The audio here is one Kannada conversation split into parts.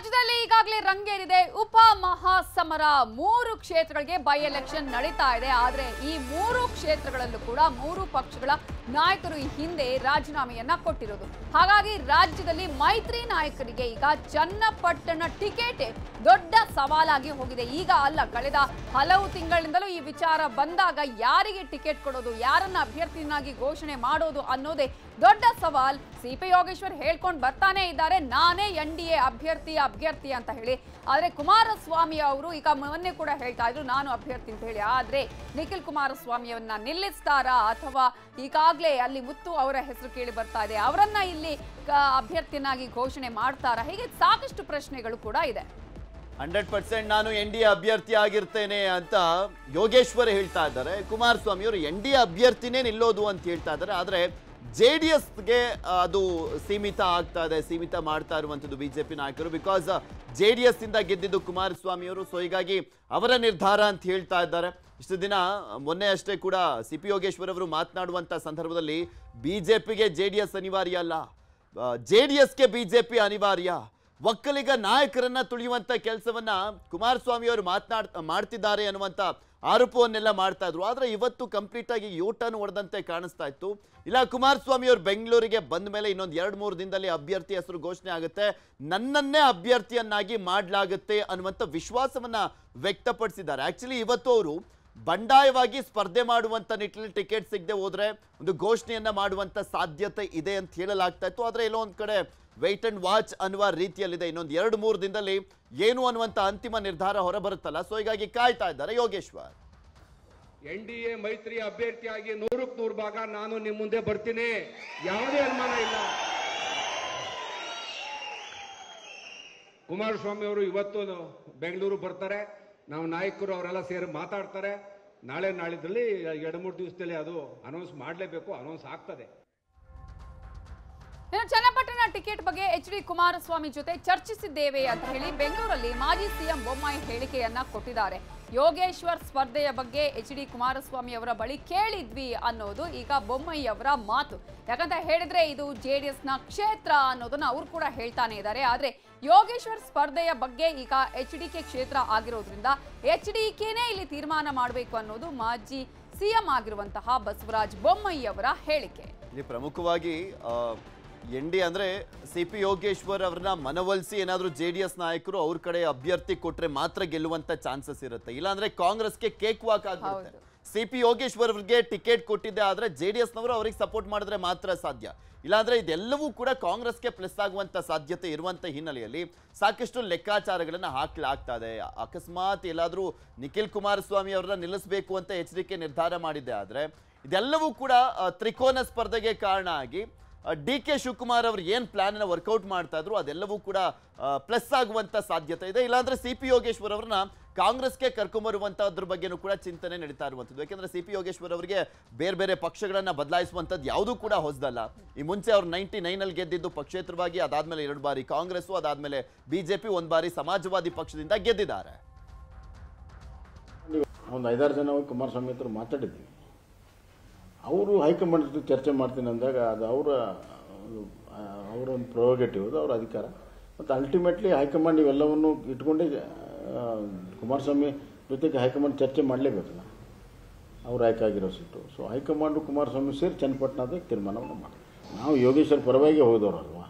ರಾಜ್ಯದಲ್ಲಿ ಈಗಾಗಲೇ ರಂಗೇರಿದೆ ಉಪ ಮಹಾಸಮರ ಮೂರು ಕ್ಷೇತ್ರಗಳಿಗೆ ಬೈ ಎಲೆಕ್ಷನ್ ನಡೀತಾ ಇದೆ ಆದರೆ ಈ ಮೂರು ಕ್ಷೇತ್ರಗಳಲ್ಲೂ ಕೂಡ ಮೂರು ಪಕ್ಷಗಳ ನಾಯಕರು ಈ ಹಿಂದೆ ರಾಜೀನಾಮೆಯನ್ನ ಕೊಟ್ಟಿರೋದು ಹಾಗಾಗಿ ರಾಜ್ಯದಲ್ಲಿ ಮೈತ್ರಿ ನಾಯಕರಿಗೆ ಈಗ ಚನ್ನಪಟ್ಟಣ ಟಿಕೆಟ್ ದೊಡ್ಡ ಸವಾಲಾಗಿ ಹೋಗಿದೆ ಈಗ ಅಲ್ಲ ಕಳೆದ ಹಲವು ತಿಂಗಳಿಂದಲೂ ಈ ವಿಚಾರ ಬಂದಾಗ ಯಾರಿಗೆ ಟಿಕೆಟ್ ಕೊಡೋದು ಯಾರನ್ನ ಅಭ್ಯರ್ಥಿಯನ್ನಾಗಿ ಘೋಷಣೆ ಮಾಡೋದು ಅನ್ನೋದೇ ದೊಡ್ಡ ಸವಾಲ್ ಸಿ ಪಿ ಯೋಗೇಶ್ವರ್ ಹೇಳ್ಕೊಂಡು ಬರ್ತಾನೆ ಇದ್ದಾರೆ ನಾನೇ ಎನ್ ಡಿ ಎ ಅಭ್ಯರ್ಥಿ ಅಭ್ಯರ್ಥಿ ಅಂತ ಹೇಳಿ ಆದರೆ ಕುಮಾರಸ್ವಾಮಿ ಅವರು ಈಗ ಮೊನ್ನೆ ಕೂಡ ಹೇಳ್ತಾ ಇದ್ರು ನಾನು ಅಭ್ಯರ್ಥಿ ಅಂತ ಹೇಳಿ ಆದರೆ ನಿಖಿಲ್ ಕುಮಾರಸ್ವಾಮಿಯವನ್ನ ನಿಲ್ಲಿಸ್ತಾರಾ ಅಥವಾ ಈಗ ಈಗಾಗಲೇ ಅಲ್ಲಿ ಮುತ್ತು ಅವರ ಹೆಸರು ಕೇಳಿ ಬರ್ತಾ ಇದೆ ಅವರನ್ನ ಇಲ್ಲಿ ಅಭ್ಯರ್ಥಿಯನ್ನಾಗಿ ಘೋಷಣೆ ಮಾಡ್ತಾರಾ ಹೀಗೆ ಸಾಕಷ್ಟು ಪ್ರಶ್ನೆಗಳು ಕೂಡ ಇದೆ ಹಂಡ್ರೆಡ್ ಪರ್ಸೆಂಟ್ ನಾನು ಎನ್ ಡಿ ಅಭ್ಯರ್ಥಿ ಆಗಿರ್ತೇನೆ ಅಂತ ಯೋಗೇಶ್ವರ್ ಹೇಳ್ತಾ ಇದ್ದಾರೆ ಕುಮಾರಸ್ವಾಮಿ ಅವರು ಎನ್ ಡಿ ಅಭ್ಯರ್ಥಿನೇ ನಿಲ್ಲೋದು ಅಂತ ಹೇಳ್ತಾ ಇದ್ದಾರೆ ಆದರೆ ಜೆ ಡಿ ಎಸ್ಗೆ ಅದು ಸೀಮಿತ ಆಗ್ತಾ ಇದೆ ಸೀಮಿತ ಮಾಡ್ತಾ ಇರುವಂಥದ್ದು ಬಿಜೆಪಿ ನಾಯಕರು ಬಿಕಾಸ್ ಜೆ ಡಿ ಎಸ್ ಇಂದ ಗೆದ್ದಿದ್ದು ಕುಮಾರಸ್ವಾಮಿಯವರು ಸೊ ಹೀಗಾಗಿ ಅವರ ನಿರ್ಧಾರ ಅಂತ ಹೇಳ್ತಾ ಇದ್ದಾರೆ ಇಷ್ಟು ದಿನ ಮೊನ್ನೆ ಅಷ್ಟೇ ಕೂಡ ಸಿ ಪಿ ಯೋಗೇಶ್ವರ್ ಅವರು ಮಾತನಾಡುವಂಥ ಸಂದರ್ಭದಲ್ಲಿ ಬಿ ಜೆ ಪಿಗೆ ಜೆ ಡಿ ಎಸ್ ಅನಿವಾರ್ಯ ಅಲ್ಲ ಜೆ ಡಿ ಎಸ್ಗೆ ಬಿ ಜೆ ಪಿ ಅನಿವಾರ್ಯ ಒಕ್ಕಲಿಗ ನಾಯಕರನ್ನ ತುಳಿಯುವಂಥ ಕೆಲಸವನ್ನ ಕುಮಾರಸ್ವಾಮಿ ಅವರು ಮಾತನಾಡ್ ಮಾಡ್ತಿದ್ದಾರೆ ಅನ್ನುವಂಥ ಆರೋಪವನ್ನೆಲ್ಲ ಮಾಡ್ತಾ ಇದ್ರು ಆದರೆ ಇವತ್ತು ಕಂಪ್ಲೀಟ್ ಆಗಿ ಯೂಟರ್ನ್ ಹೊಡೆದಂತೆ ಕಾಣಿಸ್ತಾ ಇತ್ತು ಇಲ್ಲ ಕುಮಾರಸ್ವಾಮಿ ಅವರು ಬೆಂಗಳೂರಿಗೆ ಬಂದ ಮೇಲೆ ಇನ್ನೊಂದು ಎರಡು ಮೂರು ದಿನದಲ್ಲಿ ಅಭ್ಯರ್ಥಿ ಹೆಸರು ಘೋಷಣೆ ಆಗುತ್ತೆ ನನ್ನನ್ನೇ ಅಭ್ಯರ್ಥಿಯನ್ನಾಗಿ ಮಾಡಲಾಗುತ್ತೆ ಅನ್ನುವಂಥ ವಿಶ್ವಾಸವನ್ನ ವ್ಯಕ್ತಪಡಿಸಿದ್ದಾರೆ ಆಕ್ಚುಲಿ ಇವತ್ತು ಅವರು ಬಂಡಾಯವಾಗಿ ಸ್ಪರ್ಧೆ ಮಾಡುವಂತ ನಿಟ್ಟಿನಲ್ಲಿ ಟಿಕೆಟ್ ಸಿಗದೆ ಹೋದ್ರೆ ಒಂದು ಘೋಷಣೆಯನ್ನ ಮಾಡುವಂತ ಸಾಧ್ಯತೆ ಇದೆ ಅಂತ ಹೇಳಲಾಗ್ತಾ ಇತ್ತು ಆದರೆ ಎಲ್ಲೋ ಒಂದ್ ಕಡೆ ವೆಯ್ಟ್ ಆ್ಯಂಡ್ ವಾಚ್ ಅನ್ನುವ ರೀತಿಯಲ್ಲಿದೆ ಇನ್ನೊಂದು ಎರಡು ಮೂರು ದಿನದಲ್ಲಿ ಏನು ಅನ್ನುವಂತ ಅಂತಿಮ ನಿರ್ಧಾರ ಹೊರಬರುತ್ತಲ್ಲ ಸೊ ಹೀಗಾಗಿ ಕಾಯ್ತಾ ಇದ್ದಾರೆ ಯೋಗೇಶ್ವರ್ ಎನ್ ಡಿ ಎ ಮೈತ್ರಿ ಅಭ್ಯರ್ಥಿಯಾಗಿ ನೂರಕ್ಕೆ ನೂರು ಭಾಗ ನಾನು ನಿಮ್ಮ ಮುಂದೆ ಬರ್ತೀನಿ ಯಾವುದೇ ಅನುಮಾನ ಇಲ್ಲ ಕುಮಾರಸ್ವಾಮಿ ಅವರು ಇವತ್ತು ಬೆಂಗಳೂರು ಬರ್ತಾರೆ ನಾವು ನಾಯಕರು ಅವರೆಲ್ಲ ಸೇರಿ ಮಾತಾಡ್ತಾರೆ ನಾಳೆ ನಾಳಿದ್ರಲ್ಲಿ ಎರಡು ಮೂರು ದಿವಸದಲ್ಲಿ ಅದು ಅನೌನ್ಸ್ ಮಾಡಲೇಬೇಕು ಅನೌನ್ಸ್ ಆಗ್ತದೆ ಇನ್ನು ಚನ್ನಪಟ್ಟಣ ಟಿಕೆಟ್ ಬಗ್ಗೆ ಎಚ್ ಡಿ ಕುಮಾರಸ್ವಾಮಿ ಜೊತೆ ಚರ್ಚಿಸಿದ್ದೇವೆ ಅಂತ ಹೇಳಿ ಬೆಂಗಳೂರಲ್ಲಿ ಮಾಜಿ ಸಿಎಂ ಬೊಮ್ಮಾಯಿ ಹೇಳಿಕೆಯನ್ನ ಕೊಟ್ಟಿದ್ದಾರೆ ಯೋಗೇಶ್ವರ್ ಸ್ಪರ್ಧೆಯ ಬಗ್ಗೆ ಎಚ್ ಡಿ ಕುಮಾರಸ್ವಾಮಿ ಅವರ ಬಳಿ ಕೇಳಿದ್ವಿ ಅನ್ನೋದು ಈಗ ಬೊಮ್ಮಯ್ಯವರ ಮಾತು ಯಾಕಂತ ಹೇಳಿದ್ರೆ ಇದು ಜೆ ನ ಕ್ಷೇತ್ರ ಅನ್ನೋದನ್ನ ಅವರು ಕೂಡ ಹೇಳ್ತಾನೆ ಇದ್ದಾರೆ ಆದರೆ ಯೋಗೇಶ್ವರ್ ಸ್ಪರ್ಧೆಯ ಬಗ್ಗೆ ಈಗ ಎಚ್ ಡಿ ಕೆ ಕ್ಷೇತ್ರ ಆಗಿರೋದ್ರಿಂದ ಎಚ್ ಡಿ ಕೆನೇ ಇಲ್ಲಿ ತೀರ್ಮಾನ ಮಾಡಬೇಕು ಅನ್ನೋದು ಮಾಜಿ ಸಿಎಂ ಆಗಿರುವಂತಹ ಬಸವರಾಜ್ ಬೊಮ್ಮಯ್ಯವರ ಹೇಳಿಕೆ ಇಲ್ಲಿ ಪ್ರಮುಖವಾಗಿ ಎನ್ ಡಿ ಅಂದರೆ ಸಿ ಪಿ ಯೋಗೇಶ್ವರ್ ಅವ್ರನ್ನ ಮನವೊಲಿಸಿ ಏನಾದರೂ ಜೆ ಡಿ ಎಸ್ ನಾಯಕರು ಅವ್ರ ಕಡೆ ಅಭ್ಯರ್ಥಿ ಕೊಟ್ಟರೆ ಮಾತ್ರ ಗೆಲ್ಲುವಂತ ಚಾನ್ಸಸ್ ಇರುತ್ತೆ ಇಲ್ಲಾಂದರೆ ಕಾಂಗ್ರೆಸ್ಗೆ ಕೇಕ್ ವಾಕ್ ಆಗಿರುತ್ತೆ ಸಿ ಪಿ ಯೋಗೇಶ್ವರ್ ಅವ್ರಿಗೆ ಟಿಕೆಟ್ ಕೊಟ್ಟಿದ್ದೆ ಆದರೆ ಜೆ ಡಿ ಎಸ್ನವರು ಅವ್ರಿಗೆ ಸಪೋರ್ಟ್ ಮಾಡಿದ್ರೆ ಮಾತ್ರ ಸಾಧ್ಯ ಇಲ್ಲಾಂದರೆ ಇದೆಲ್ಲವೂ ಕೂಡ ಕಾಂಗ್ರೆಸ್ಗೆ ಪ್ಲಸ್ ಆಗುವಂತ ಸಾಧ್ಯತೆ ಇರುವಂತ ಹಿನ್ನೆಲೆಯಲ್ಲಿ ಸಾಕಷ್ಟು ಲೆಕ್ಕಾಚಾರಗಳನ್ನು ಹಾಕಲಾಗ್ತಾ ಇದೆ ಅಕಸ್ಮಾತ್ ಎಲ್ಲಾದರೂ ನಿಖಿಲ್ ಕುಮಾರಸ್ವಾಮಿ ಅವ್ರನ್ನ ನಿಲ್ಲಿಸಬೇಕು ಅಂತ ಎಚ್ಚರಿಕೆ ನಿರ್ಧಾರ ಮಾಡಿದ್ದೆ ಆದರೆ ಇದೆಲ್ಲವೂ ಕೂಡ ತ್ರಿಕೋನ ಸ್ಪರ್ಧೆಗೆ ಕಾರಣ ಆಗಿ ಡಿ ಕೆ ಶಿವಕುಮಾರ್ ಅವರು ಏನು ಪ್ಲಾನನ್ನು ವರ್ಕೌಟ್ ಮಾಡ್ತಾ ಇದ್ರು ಅದೆಲ್ಲವೂ ಕೂಡ ಪ್ಲಸ್ ಆಗುವಂತ ಸಾಧ್ಯತೆ ಇದೆ ಇಲ್ಲಾಂದ್ರೆ ಸಿ ಪಿ ಯೋಗೇಶ್ವರ್ ಅವ್ರನ್ನ ಕಾಂಗ್ರೆಸ್ಗೆ ಅದ್ರ ಬಗ್ಗೆನೂ ಕೂಡ ಚಿಂತನೆ ನಡೀತಾ ಇರುವಂಥದ್ದು ಯಾಕಂದ್ರೆ ಸಿ ಪಿ ಯೋಗೇಶ್ವರ್ ಅವರಿಗೆ ಬೇರೆ ಬೇರೆ ಪಕ್ಷಗಳನ್ನು ಬದಲಾಯಿಸುವಂತದ್ದು ಯಾವುದೂ ಕೂಡ ಹೊಸದಲ್ಲ ಈ ಮುಂಚೆ ಅವ್ರು ನೈಂಟಿ ಅಲ್ಲಿ ಗೆದ್ದಿದ್ದು ಪಕ್ಷೇತರವಾಗಿ ಅದಾದ್ಮೇಲೆ ಎರಡು ಬಾರಿ ಕಾಂಗ್ರೆಸ್ಸು ಅದಾದಮೇಲೆ ಬಿಜೆಪಿ ಒಂದ್ ಒಂದು ಬಾರಿ ಸಮಾಜವಾದಿ ಪಕ್ಷದಿಂದ ಗೆದ್ದಿದ್ದಾರೆ ಒಂದು ಐದಾರು ಜನ ಕುಮಾರಸ್ವಾಮಿ ಹತ್ರ ಮಾತಾಡಿದ್ದೀವಿ ಅವರು ಹೈಕಮಾಂಡ್ ಜೊತೆ ಚರ್ಚೆ ಮಾಡ್ತೀನಿ ಅಂದಾಗ ಅದು ಅವರ ಅವರ ಒಂದು ಅದು ಅವರ ಅಧಿಕಾರ ಮತ್ತು ಅಲ್ಟಿಮೇಟ್ಲಿ ಹೈಕಮಾಂಡ್ ಇವೆಲ್ಲವನ್ನು ಇಟ್ಕೊಂಡೇ ಕುಮಾರಸ್ವಾಮಿ ಜೊತೆಗೆ ಹೈಕಮಾಂಡ್ ಚರ್ಚೆ ಮಾಡಲೇಬೇಕಲ್ಲ ಅವ್ರು ಆಯ್ಕೆ ಆಗಿರೋ ಸಿಟ್ಟು ಸೊ ಹೈಕಮಾಂಡು ಕುಮಾರಸ್ವಾಮಿ ಸೇರಿ ಚನ್ನಪಟ್ಟಣದ ತೀರ್ಮಾನವನ್ನು ಮಾಡಿ ನಾವು ಯೋಗೇಶ್ವರ ಪರವಾಗಿ ಅಲ್ವಾ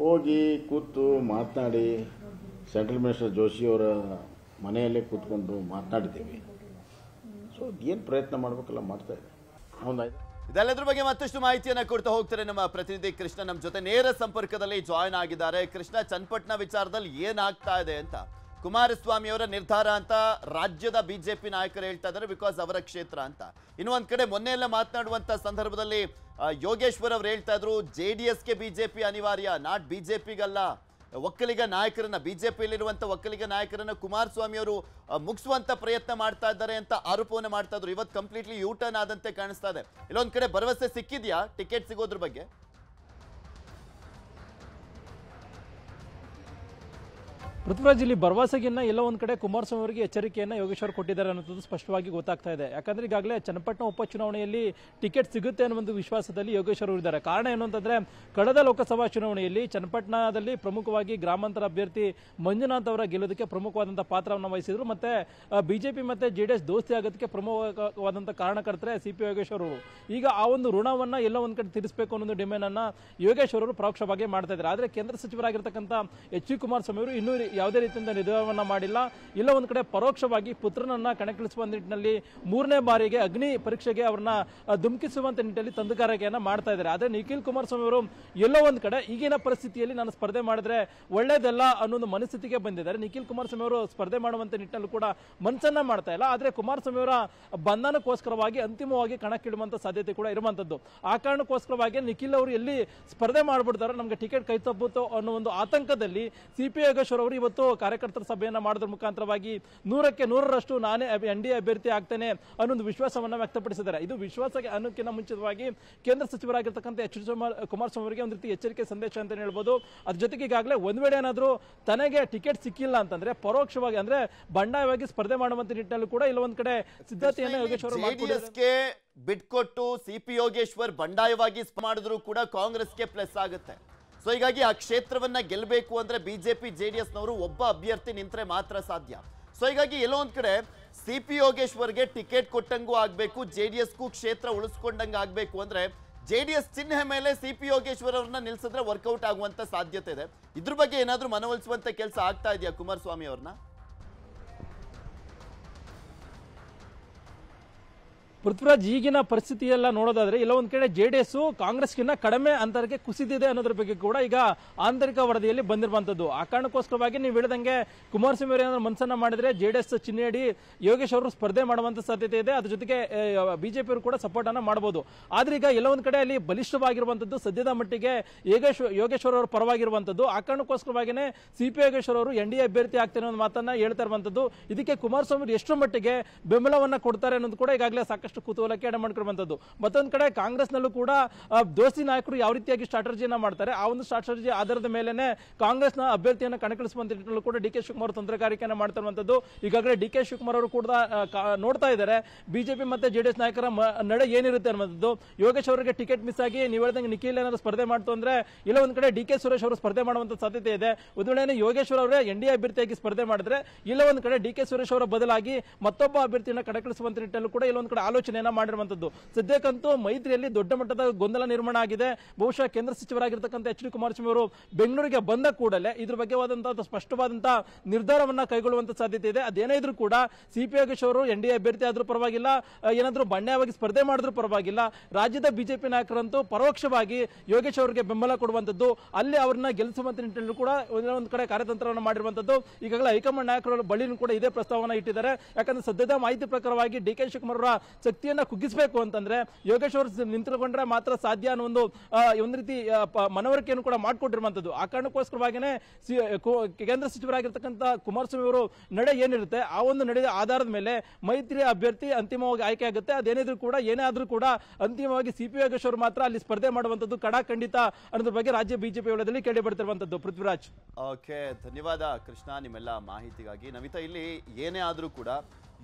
ಹೋಗಿ ಕೂತು ಮಾತನಾಡಿ ಸೆಂಟ್ರಲ್ ಮಿನಿಸ್ಟರ್ ಜೋಶಿಯವರ ಮನೆಯಲ್ಲೇ ಕೂತ್ಕೊಂಡು ಮಾತನಾಡಿದ್ದೀವಿ ಸೊ ಏನು ಪ್ರಯತ್ನ ಮಾಡಬೇಕಲ್ಲ ಮಾಡ್ತಾಯಿದ್ದೀವಿ ಇದೆಲ್ಲದ್ರ ಬಗ್ಗೆ ಮತ್ತಷ್ಟು ಮಾಹಿತಿಯನ್ನ ಕೊಡ್ತಾ ಹೋಗ್ತಾರೆ ನಮ್ಮ ಪ್ರತಿನಿಧಿ ಕೃಷ್ಣ ನಮ್ಮ ಜೊತೆ ನೇರ ಸಂಪರ್ಕದಲ್ಲಿ ಜಾಯ್ನ್ ಆಗಿದ್ದಾರೆ ಕೃಷ್ಣ ಚನ್ನಪಟ್ಟಣ ವಿಚಾರದಲ್ಲಿ ಏನಾಗ್ತಾ ಇದೆ ಅಂತ ಕುಮಾರಸ್ವಾಮಿ ಅವರ ನಿರ್ಧಾರ ಅಂತ ರಾಜ್ಯದ ಬಿಜೆಪಿ ನಾಯಕರು ಹೇಳ್ತಾ ಇದ್ದಾರೆ ಬಿಕಾಸ್ ಅವರ ಕ್ಷೇತ್ರ ಅಂತ ಇನ್ನು ಒಂದ್ ಕಡೆ ಮೊನ್ನೆ ಎಲ್ಲ ಮಾತನಾಡುವಂತ ಸಂದರ್ಭದಲ್ಲಿ ಯೋಗೇಶ್ವರ್ ಅವ್ರು ಹೇಳ್ತಾ ಇದ್ರು ಜೆ ಡಿ ಎಸ್ಗೆ ಬಿಜೆಪಿ ಅನಿವಾರ್ಯ ನಾಟ್ ಬಿಜೆಪಿಗಲ್ಲ ಒಕ್ಕಲಿಗ ನಾಯಕರನ್ನ ಬಿಜೆಪಿಯಲ್ಲಿರುವಂಥ ಒಕ್ಕಲಿಗ ನಾಯಕರನ್ನ ಕುಮಾರಸ್ವಾಮಿ ಅವರು ಮುಗಿಸುವಂತ ಪ್ರಯತ್ನ ಮಾಡ್ತಾ ಇದ್ದಾರೆ ಅಂತ ಆರೋಪವನ್ನು ಮಾಡ್ತಾ ಇದ್ರು ಇವತ್ತು ಕಂಪ್ಲೀಟ್ಲಿ ಟರ್ನ್ ಆದಂತೆ ಕಾಣಿಸ್ತಾ ಇದೆ ಇಲ್ಲೊಂದ್ ಕಡೆ ಭರವಸೆ ಸಿಕ್ಕಿದೆಯಾ ಟಿಕೆಟ್ ಸಿಗೋದ್ರ ಬಗ್ಗೆ ಪೃಥ್ವಿರಾಜ್ ಇಲ್ಲಿ ಭರವಸೆಗಿನ್ನ ಎಲ್ಲ ಒಂದು ಕಡೆ ಕುಮಾರಸ್ವಾಮಿ ಅವರಿಗೆ ಎಚ್ಚರಿಕೆಯನ್ನ ಯೋಗೇಶ್ವರ್ ಕೊಟ್ಟಿದ್ದಾರೆ ಅನ್ನೋದು ಸ್ಪಷ್ಟವಾಗಿ ಗೊತ್ತಾಗ್ತಾ ಇದೆ ಯಾಕಂದ್ರೆ ಈಗಾಗಲೇ ಚನ್ನಪಟ್ಟಣ ಉಪಚುನಾವಣೆಯಲ್ಲಿ ಟಿಕೆಟ್ ಸಿಗುತ್ತೆ ಅನ್ನೋ ಒಂದು ವಿಶ್ವಾಸದಲ್ಲಿ ಯೋಗೇಶ್ವರ್ ಇದ್ದಾರೆ ಕಾರಣ ಏನು ಅಂತಂದ್ರೆ ಕಳೆದ ಲೋಕಸಭಾ ಚುನಾವಣೆಯಲ್ಲಿ ಚನ್ನಪಟ್ಟಣದಲ್ಲಿ ಪ್ರಮುಖವಾಗಿ ಗ್ರಾಮಾಂತರ ಅಭ್ಯರ್ಥಿ ಮಂಜುನಾಥ್ ಅವರ ಗೆಲ್ಲೋದಕ್ಕೆ ಪ್ರಮುಖವಾದಂತಹ ಪಾತ್ರವನ್ನು ವಹಿಸಿದ್ರು ಮತ್ತೆ ಬಿಜೆಪಿ ಮತ್ತೆ ಜೆಡಿಎಸ್ ದೋಸ್ತಿ ಆಗೋದಕ್ಕೆ ಪ್ರಮುಖವಾದಂತಹ ಕಾರಣಕರ್ತರೆ ಸಿ ಪಿ ಯೋಗೇಶ್ವರ್ ಅವರು ಈಗ ಆ ಒಂದು ಋಣವನ್ನ ಎಲ್ಲ ಒಂದ್ ಕಡೆ ತೀರಿಸಬೇಕು ಅನ್ನೋ ಡಿಮ್ಯಾಂಡ್ ಅನ್ನ ಯೋಗೇಶ್ವರ್ ಅವರು ಪರೋಕ್ಷವಾಗಿ ಮಾಡ್ತಾ ಇದ್ದಾರೆ ಆದ್ರೆ ಕೇಂದ್ರ ಸಚಿವರಾಗಿರ್ತಕ್ಕಂಥ ಎಚ್ ಡಿ ಕುಮಾರಸ್ವಾಮಿ ಅವರು ಇನ್ನೂ ಯಾವುದೇ ರೀತಿಯಿಂದ ನಿರ್ಧಾರವನ್ನು ಮಾಡಿಲ್ಲ ಇಲ್ಲ ಒಂದು ಕಡೆ ಪರೋಕ್ಷವಾಗಿ ಪುತ್ರನನ್ನ ಕಣಕ್ಕಿಳಿಸುವ ನಿಟ್ಟಿನಲ್ಲಿ ಮೂರನೇ ಬಾರಿಗೆ ಅಗ್ನಿ ಪರೀಕ್ಷೆಗೆ ಅವರನ್ನ ಧುಮುಕಿಸುವಂತ ನಿಟ್ಟಿನಲ್ಲಿ ತಂದುಗಾರಿಕೆಯನ್ನ ಮಾಡ್ತಾ ಇದ್ದಾರೆ ಆದರೆ ನಿಖಿಲ್ ಕುಮಾರಸ್ವಾಮಿ ಅವರು ಎಲ್ಲೋ ಒಂದು ಕಡೆ ಈಗಿನ ಪರಿಸ್ಥಿತಿಯಲ್ಲಿ ನಾನು ಸ್ಪರ್ಧೆ ಮಾಡಿದ್ರೆ ಒಳ್ಳೇದಲ್ಲ ಅನ್ನೋ ಒಂದು ಮನಸ್ಥಿತಿಗೆ ಬಂದಿದ್ದಾರೆ ನಿಖಿಲ್ ಕುಮಾರಸ್ವಾಮಿ ಅವರು ಸ್ಪರ್ಧೆ ಮಾಡುವಂತ ನಿಟ್ಟಿನಲ್ಲೂ ಕೂಡ ಮನಸ್ಸನ್ನ ಮಾಡ್ತಾ ಇಲ್ಲ ಆದರೆ ಕುಮಾರಸ್ವಾಮಿ ಅವರ ಬಂಧನಕ್ಕೋಸ್ಕರವಾಗಿ ಅಂತಿಮವಾಗಿ ಕಣಕ್ಕಿಡುವಂತ ಸಾಧ್ಯತೆ ಕೂಡ ಇರುವಂತದ್ದು ಆ ಕಾರಣಕ್ಕೋಸ್ಕರವಾಗಿ ನಿಖಿಲ್ ಅವರು ಎಲ್ಲಿ ಸ್ಪರ್ಧೆ ಮಾಡ್ಬಿಡ್ತಾರೋ ನಮ್ಗೆ ಟಿಕೆಟ್ ಕೈ ತಪ್ಪುತ್ತೋ ಅನ್ನೋ ಒಂದು ಆತಂಕದಲ್ಲಿ ಸಿಪಿ ಯೋಗೇಶ್ವರ್ ಅವರು ಇವತ್ತು ಕಾರ್ಯಕರ್ತರ ಸಭೆಯನ್ನು ಮಾಡೋದ್ರ ಮುಖಾಂತರವಾಗಿ ನೂರಕ್ಕೆ ನೂರರಷ್ಟು ನಾನೇ ಎನ್ ಡಿ ಎ ಅಭ್ಯರ್ಥಿ ಆಗ್ತೇನೆ ಅನ್ನೊಂದು ವಿಶ್ವಾಸವನ್ನು ವ್ಯಕ್ತಪಡಿಸಿದ್ದಾರೆ ಇದು ವಿಶ್ವಾಸ ಅನ್ನೋಕ್ಕಿಂತ ಮುಂಚಿತವಾಗಿ ಕೇಂದ್ರ ಸಚಿವರಾಗಿರ್ತಕ್ಕಂಥ ಎಚ್ ಡಿ ಕುಮಾರಸ್ವಾಮಿ ಅವರಿಗೆ ಒಂದು ರೀತಿ ಎಚ್ಚರಿಕೆ ಸಂದೇಶ ಅಂತ ಹೇಳ್ಬೋದು ಅದ್ರ ಜೊತೆಗೆ ಈಗಾಗಲೇ ಒಂದು ವೇಳೆ ಏನಾದರೂ ತನಗೆ ಟಿಕೆಟ್ ಸಿಕ್ಕಿಲ್ಲ ಅಂತಂದ್ರೆ ಪರೋಕ್ಷವಾಗಿ ಅಂದ್ರೆ ಬಂಡಾಯವಾಗಿ ಸ್ಪರ್ಧೆ ಮಾಡುವಂತ ನಿಟ್ಟಿನಲ್ಲೂ ಕೂಡ ಇಲ್ಲೊಂದ್ ಕಡೆ ಸಿದ್ಧತೆಯನ್ನು ಯೋಗೇಶ್ವರ ಬಿಟ್ಕೊಟ್ಟು ಸಿಪಿ ಯೋಗೇಶ್ವರ್ ಬಂಡಾಯವಾಗಿ ಮಾಡಿದ್ರು ಕೂಡ ಕಾಂಗ್ರೆಸ್ಗೆ ಪ್ಲಸ್ ಆಗುತ್ತೆ ಸೊ ಹೀಗಾಗಿ ಆ ಕ್ಷೇತ್ರವನ್ನ ಗೆಲ್ಲಬೇಕು ಅಂದ್ರೆ ಬಿಜೆಪಿ ನವರು ಒಬ್ಬ ಅಭ್ಯರ್ಥಿ ನಿಂತರೆ ಮಾತ್ರ ಸಾಧ್ಯ ಸೊ ಹೀಗಾಗಿ ಎಲ್ಲೋ ಒಂದ್ ಕಡೆ ಸಿ ಪಿ ಯೋಗೇಶ್ವರ್ಗೆ ಟಿಕೆಟ್ ಕೊಟ್ಟಂಗೂ ಆಗ್ಬೇಕು ಜೆ ಡಿ ಕ್ಷೇತ್ರ ಉಳಿಸ್ಕೊಂಡಂಗ ಆಗ್ಬೇಕು ಅಂದ್ರೆ ಜೆ ಡಿ ಎಸ್ ಚಿಹ್ನೆ ಮೇಲೆ ಸಿ ಪಿ ಯೋಗೇಶ್ವರ್ ಅವ್ರನ್ನ ನಿಲ್ಸಿದ್ರೆ ವರ್ಕೌಟ್ ಆಗುವಂತ ಸಾಧ್ಯತೆ ಇದೆ ಇದ್ರ ಬಗ್ಗೆ ಏನಾದ್ರೂ ಮನವೊಲಿಸುವಂತ ಕೆಲಸ ಆಗ್ತಾ ಇದೆಯಾ ಕುಮಾರಸ್ವಾಮಿ ಅವ್ರನ್ನ ಪೃಥ್ವಿರಾಜ್ ಈಗಿನ ಪರಿಸ್ಥಿತಿಯೆಲ್ಲ ನೋಡೋದಾದ್ರೆ ಇಲ್ಲ ಒಂದ್ ಕಡೆ ಜೆ ಡಿ ಎಸ್ ಕಾಂಗ್ರೆಸ್ಗಿನ್ನ ಕಡಿಮೆ ಅಂತರಕ್ಕೆ ಕುಸಿದಿದೆ ಅನ್ನೋದ್ರ ಬಗ್ಗೆ ಕೂಡ ಈಗ ಆಂತರಿಕ ವರದಿಯಲ್ಲಿ ಬಂದಿರುವಂತದ್ದು ಆ ಕಾರಣಕ್ಕೋಸ್ಕರವಾಗಿ ನೀವು ಹೇಳಿದಂಗೆ ಕುಮಾರಸ್ವಾಮಿ ಅವರು ಏನಾದ್ರು ಮನಸ್ಸನ್ನ ಮಾಡಿದ್ರೆ ಜೆ ಡಿ ಎಸ್ ಯೋಗೇಶ್ ಅವರು ಸ್ಪರ್ಧೆ ಮಾಡುವಂತ ಸಾಧ್ಯತೆ ಇದೆ ಅದ್ರ ಜೊತೆಗೆ ಬಿಜೆಪಿ ಅವರು ಕೂಡ ಸಪೋರ್ಟ್ ಅನ್ನ ಮಾಡಬಹುದು ಆದ್ರೆ ಈಗ ಎಲ್ಲ ಒಂದ್ ಕಡೆ ಅಲ್ಲಿ ಬಲಿಷ್ಠವಾಗಿರುವಂತದ್ದು ಸದ್ಯದ ಮಟ್ಟಿಗೆ ಯೋಗೇಶ್ ಯೋಗೇಶ್ವರ ಅವರ ಪರವಾಗಿರುವಂತದ್ದು ಆ ಕಾರಣಕ್ಕೋಸ್ಕರವಾಗಿನೇ ಸಿಪಿ ಯೋಗೇಶ್ವರ ಅವರು ಎನ್ ಡಿ ಅಭ್ಯರ್ಥಿ ಆಗ್ತಾರೆ ಅನ್ನೋ ಮಾತನ್ನ ಹೇಳ್ತಾ ಇರುವಂತದ್ದು ಇದಕ್ಕೆ ಕುಮಾರಸ್ವಾಮಿ ಎಷ್ಟು ಮಟ್ಟಿಗೆ ಬೆಂಬಲವನ್ನ ಕೊಡ್ತಾರೆ ಅನ್ನೋದು ಕೂಡ ಈಗಾಗಲೇ ಸಾಕಷ್ಟು ಸಾಕಷ್ಟು ಕುತೂಹಲಕ್ಕೆ ಎಡ ಮಾಡ್ಕೊಳ್ಳುವಂಥದ್ದು ಮತ್ತೊಂದು ಕಡೆ ಕಾಂಗ್ರೆಸ್ನಲ್ಲೂ ಕೂಡ ದೋಸ್ತಿ ನಾಯಕರು ಯಾವ ರೀತಿಯಾಗಿ ಸ್ಟ್ರಾಟಜಿಯನ್ನ ಮಾಡ್ತಾರೆ ಆ ಒಂದು ಸ್ಟ್ರಾಟಜಿ ಆಧಾರದ ಮೇಲೆನೆ ಕಾಂಗ್ರೆಸ್ನ ಅಭ್ಯರ್ಥಿಯನ್ನು ಕಣಕ್ಕಿಳಿಸುವಂತ ಕೂಡ ಡಿ ಕೆ ಶಿವಕುಮಾರ್ ತಂತ್ರಗಾರಿಕೆಯನ್ನು ಮಾಡ್ತಿರುವಂತದ್ದು ಈಗಾಗಲೇ ಡಿ ಕೆ ಶಿವಕುಮಾರ್ ಅವರು ಕೂಡ ನೋಡ್ತಾ ಇದ್ದಾರೆ ಬಿಜೆಪಿ ಮತ್ತೆ ಜೆಡಿಎಸ್ ನಾಯಕರ ನಡೆ ಏನಿರುತ್ತೆ ಅನ್ನುವಂಥದ್ದು ಯೋಗೇಶ್ ಅವರಿಗೆ ಟಿಕೆಟ್ ಮಿಸ್ ಆಗಿ ನೀವು ಹೇಳಿದಂಗೆ ನಿಖಿಲ್ ಏನಾದ್ರು ಸ್ಪರ್ಧೆ ಮಾಡ್ತು ಅಂದ್ರೆ ಇಲ್ಲ ಒಂದ್ ಕಡೆ ಡಿ ಕೆ ಸುರೇಶ್ ಅವರು ಸ್ಪರ್ಧೆ ಮಾಡುವಂತ ಸಾಧ್ಯತೆ ಇದೆ ಒಂದು ಯೋಗೇಶ್ವರ ಯೋಗೇಶ್ವರ್ ಅವರೇ ಎನ್ ಡಿ ಅಭ್ಯರ್ಥಿಯಾಗಿ ಸ್ಪರ್ಧೆ ಮಾಡಿದ್ರೆ ಇಲ್ಲ ಒಂದ್ ಕಡೆ ಡಿ ಕೆ ಸುರೇಶ್ ಅವರ ಬದಲಾಗಿ ಮತ್ತೊಬ್ಬ ಅಭ್ಯರ್ಥಿಯನ್ನು ಕಣಕ್ಕಿಳಿಸುವಂತ ನಿಟ್ಟಲ್ಲೂ ಕೂಡ ಇಲ್ಲೊಂದು ಕಡೆ ಆಲೋಚನೆ ಘೋಷಣೆಯನ್ನ ಮಾಡಿರುವಂತದ್ದು ಸದ್ಯಕ್ಕಂತೂ ಮೈತ್ರಿಯಲ್ಲಿ ದೊಡ್ಡ ಮಟ್ಟದ ಗೊಂದಲ ನಿರ್ಮಾಣ ಆಗಿದೆ ಬಹುಶಃ ಕೇಂದ್ರ ಸಚಿವರಾಗಿರ್ತಕ್ಕಂಥ ಎಚ್ ಡಿ ಕುಮಾರಸ್ವಾಮಿ ಅವರು ಬೆಂಗಳೂರಿಗೆ ಬಂದ ಕೂಡಲೇ ಇದ್ರ ಬಗ್ಗೆ ಸ್ಪಷ್ಟವಾದಂತಹ ನಿರ್ಧಾರವನ್ನ ಕೈಗೊಳ್ಳುವಂತ ಸಾಧ್ಯತೆ ಇದೆ ಅದೇನೇ ಇದ್ರೂ ಕೂಡ ಯೋಗೇಶ್ ಅವರು ಎನ್ ಅಭ್ಯರ್ಥಿ ಆದ್ರೂ ಪರವಾಗಿಲ್ಲ ಏನಾದ್ರೂ ಬಂಡ್ಯವಾಗಿ ಸ್ಪರ್ಧೆ ಮಾಡಿದ್ರೂ ಪರವಾಗಿಲ್ಲ ರಾಜ್ಯದ ಬಿಜೆಪಿ ನಾಯಕರಂತೂ ಪರೋಕ್ಷವಾಗಿ ಯೋಗೇಶ್ ಅವರಿಗೆ ಬೆಂಬಲ ಕೊಡುವಂತದ್ದು ಅಲ್ಲಿ ಅವರನ್ನ ಗೆಲ್ಲಿಸುವಂತ ನಿಟ್ಟಿನಲ್ಲಿ ಕೂಡ ಒಂದ್ ಕಡೆ ಕಾರ್ಯತಂತ್ರವನ್ನು ಮಾಡಿರುವಂತದ್ದು ಈಗಾಗಲೇ ಹೈಕಮಾಂಡ್ ನಾಯಕರ ಬಳಿನೂ ಕೂಡ ಇದೇ ಪ್ರಸ್ತಾವನ ಇಟ್ಟಿದ್ದಾರೆ ಯಾಕಂದ್ರೆ ಸದ್ಯದ ಮಾಹಿತಿ ಪ್ರಕಾರವಾಗಿ ಡಿ ಶಿವಕುಮಾರ್ ಅವರ ಶಕ್ತಿಯನ್ನ ಕುಗ್ಗಿಸಬೇಕು ಅಂತಂದ್ರೆ ಯೋಗೇಶ್ವರ್ ನಿಂತುಕೊಂಡ್ರೆ ಮಾತ್ರ ಸಾಧ್ಯ ಅನ್ನೋ ಒಂದು ಒಂದು ರೀತಿ ಮನವರಿಕೆಯನ್ನು ಕೂಡ ಮಾಡಿಕೊಂಡಿರುವಂತದ್ದು ಆ ಕಾರಣಕ್ಕೋಸ್ಕರವಾಗಿಯೇ ಕೇಂದ್ರ ಸಚಿವರಾಗಿರ್ತಕ್ಕಂಥ ಕುಮಾರಸ್ವಾಮಿ ಅವರು ನಡೆ ಏನಿರುತ್ತೆ ಆ ಒಂದು ನಡೆದ ಆಧಾರದ ಮೇಲೆ ಮೈತ್ರಿ ಅಭ್ಯರ್ಥಿ ಅಂತಿಮವಾಗಿ ಆಯ್ಕೆ ಆಗುತ್ತೆ ಅದೇನಿದ್ರು ಕೂಡ ಏನೇ ಆದ್ರೂ ಕೂಡ ಅಂತಿಮವಾಗಿ ಸಿಪಿ ಯೋಗೇಶ್ವರ್ ಮಾತ್ರ ಅಲ್ಲಿ ಸ್ಪರ್ಧೆ ಮಾಡುವಂತದ್ದು ಕಡಾ ಖಂಡಿತ ಅನ್ನೋದ್ರ ಬಗ್ಗೆ ರಾಜ್ಯ ಬಿಜೆಪಿ ವಲಯದಲ್ಲಿ ಕೇಳಿ ಬರ್ತಿರುವಂತದ್ದು ಪೃಥ್ವಿರಾಜ್ ಓಕೆ ಧನ್ಯವಾದ ಕೃಷ್ಣ ನಿಮ್ಮೆಲ್ಲ ಮಾಹಿತಿಗಾಗಿ ನವಿತಾ ಇಲ್ಲಿ ಏನೇ ಆದ್ರೂ ಕೂಡ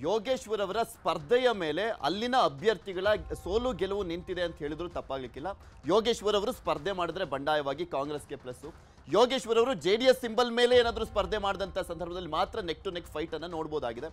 ಯೋಗೇಶ್ವರ್ ಅವರ ಸ್ಪರ್ಧೆಯ ಮೇಲೆ ಅಲ್ಲಿನ ಅಭ್ಯರ್ಥಿಗಳ ಸೋಲು ಗೆಲುವು ನಿಂತಿದೆ ಅಂತ ಹೇಳಿದ್ರು ತಪ್ಪಾಗ್ಲಿಕ್ಕಿಲ್ಲ ಯೋಗೇಶ್ವರ್ ಅವರು ಸ್ಪರ್ಧೆ ಮಾಡಿದ್ರೆ ಬಂಡಾಯವಾಗಿ ಕಾಂಗ್ರೆಸ್ಗೆ ಪ್ಲಸ್ಸು ಯೋಗೇಶ್ವರ್ ಅವರು ಜೆ ಡಿ ಎಸ್ ಸಿಂಬಲ್ ಮೇಲೆ ಏನಾದರೂ ಸ್ಪರ್ಧೆ ಮಾಡಿದಂಥ ಸಂದರ್ಭದಲ್ಲಿ ಮಾತ್ರ ನೆಕ್ ಟು ನೆಕ್ ಫೈಟನ್ನು ನೋಡ್ಬೋದಾಗಿದೆ